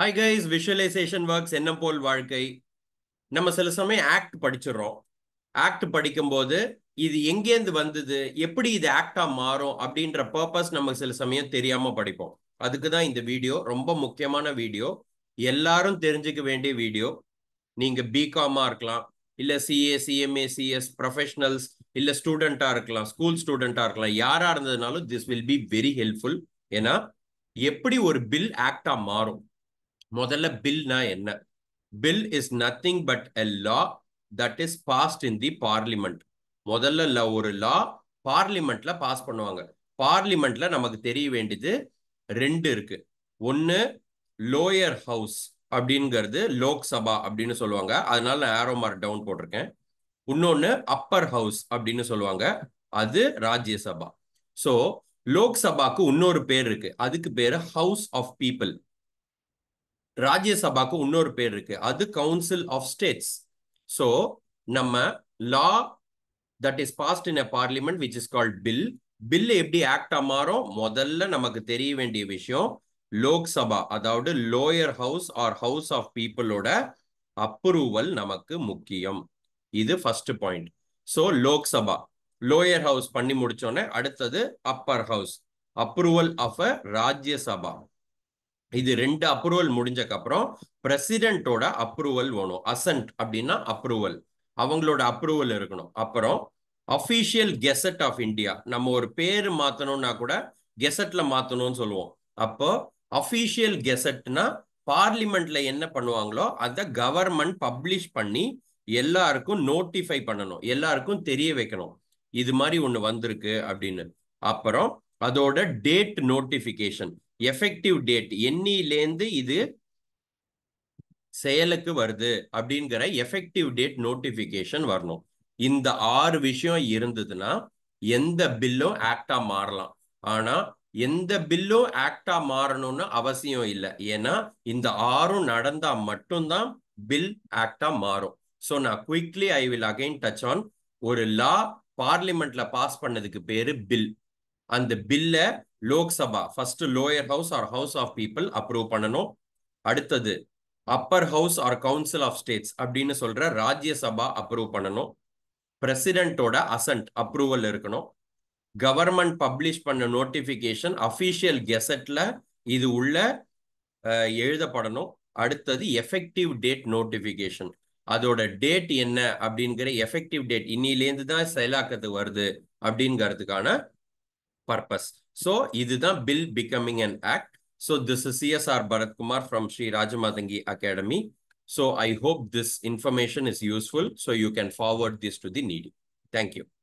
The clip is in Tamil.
ஹை கைஸ் விஷுவலைசேஷன் ஒர்க்ஸ் என்ன போல் வாழ்க்கை நம்ம சில சமயம் ஆக்ட் படிச்சிடறோம் ஆக்ட் படிக்கும்போது இது எங்கேருந்து வந்தது எப்படி இது ஆக்டா மாறும் அப்படின்ற பர்பஸ் நமக்கு சில சமயம் தெரியாம படிப்போம் அதுக்கு தான் இந்த வீடியோ ரொம்ப முக்கியமான வீடியோ எல்லாரும் தெரிஞ்சுக்க வேண்டிய வீடியோ நீங்க பிகாமா இருக்கலாம் இல்ல சிஏ சிஎம்ஏ சிஎஸ் ப்ரொஃபஷனல்ஸ் இல்ல ஸ்டூடெண்டா இருக்கலாம் ஸ்கூல் ஸ்டூடெண்டா இருக்கலாம் யாரா இருந்ததுனாலும் this will be very helpful ஏன்னா எப்படி ஒரு பில் ஆக்டா மாறும் முதல்ல பில்னா என்ன bill is nothing but a law that is passed in the parliament முதல்ல ஒரு லா பார்லிமெண்ட்ல பாஸ் பண்ணுவாங்க பார்லிமெண்ட்ல நமக்கு தெரிய வேண்டியது ரெண்டு இருக்கு ஒன்று லோயர் ஹவுஸ் அப்படிங்கிறது லோக்சபா அப்படின்னு சொல்லுவாங்க அதனால நான் ஆரோ மார்க் டவுன் போட்டிருக்கேன் இன்னொன்று அப்பர் ஹவுஸ் அப்படின்னு சொல்லுவாங்க அது ராஜ்யசபா ஸோ லோக்சபாக்கு இன்னொரு பேர் இருக்கு அதுக்கு பேரு ஹவுஸ் ஆஃப் பீப்புள் ராஜ்யசபாக்கு இன்னொரு பேர் இருக்கு அது கவுன்சில் ஆஃப் ஸ்டேட்ஸ் ஸோ நம்ம law that is passed in a parliament which is called bill bill எப்படி ஆக்டா மாறும் முதல்ல நமக்கு தெரிய வேண்டிய விஷயம் லோக்சபா அதாவது lower house or house of பீப்புளோட அப்ரூவல் நமக்கு முக்கியம் இது first point so Lok Sabha lower house பண்ணி முடிச்சோன்னே அடுத்தது upper house approval of a Rajya Sabha இது ரெண்டு அப்ரூவல் முடிஞ்சக்கப்புறம் பிரசிடென்ட்டோட அப்ரூவல் வேணும் அசன்ட் அப்படின்னா அப்ரூவல் அவங்களோட அப்ரூவல் இருக்கணும் அப்புறம் அஃபீஷியல் கெசட் ஆஃப் இந்தியா நம்ம ஒரு பேர் மாற்றணும்னா கூட கெசட்ல மாற்றணும்னு சொல்லுவோம் அப்போ அஃபீஷியல் கெசட்னா பார்லிமெண்ட்ல என்ன பண்ணுவாங்களோ அதை கவர்மெண்ட் பப்ளிஷ் பண்ணி எல்லாருக்கும் நோட்டிஃபை பண்ணணும் எல்லாருக்கும் தெரிய வைக்கணும் இது மாதிரி ஒன்று வந்திருக்கு அப்படின்னு அப்புறம் அதோட டேட் நோட்டிபிகேஷன் எஃபெக்டிவ் டேட் எண்ணிலேருந்து இது செயலுக்கு வருது அப்படிங்கிற எஃபெக்டிவ் டேட் நோட்டிபிகேஷன் வரணும் இந்த ஆறு விஷயம் இருந்ததுன்னா எந்த பில்லும் ஆக்டா மாறலாம் ஆனா எந்த பில்லும் ஆக்டா மாறணும்னு அவசியம் இல்லை ஏன்னா இந்த ஆறும் நடந்தா மட்டும்தான் பில் ஆக்டா மாறும் ஸோ நான் quickly I will again touch on ஒரு லா பார்லிமெண்ட்ல பாஸ் பண்ணதுக்கு பேரு பில் அந்த பில்ல Lok Sabha first lower house or house of people approve பண்ணணும் அடுத்தது upper house or council of states அப்படின்னு சொல்ற ராஜ்யசபா அப்ரூவ் பண்ணணும் பிரசிடென்ட்டோட அசன்ட் அப்ரூவல் இருக்கணும் கவர்மெண்ட் பப்ளிஷ் பண்ண நோட்டிஃபிகேஷன் அஃபிஷியல் கெசட்ல இது உள்ள எழுதப்படணும் அடுத்தது எஃபெக்டிவ் டேட் நோட்டிஃபிகேஷன் அதோட டேட் என்ன அப்படிங்கிற எஃபெக்டிவ் டேட் இன்னிலேருந்து தான் செயலாக்கத்துக்கு வருது அப்படிங்கிறதுக்கான purpose. So, is a bill becoming an act. So, this is CSR Bharat Kumar from Sri Rajamadangi Academy. So, I hope this information is useful. So, you can forward this to the needy. Thank you.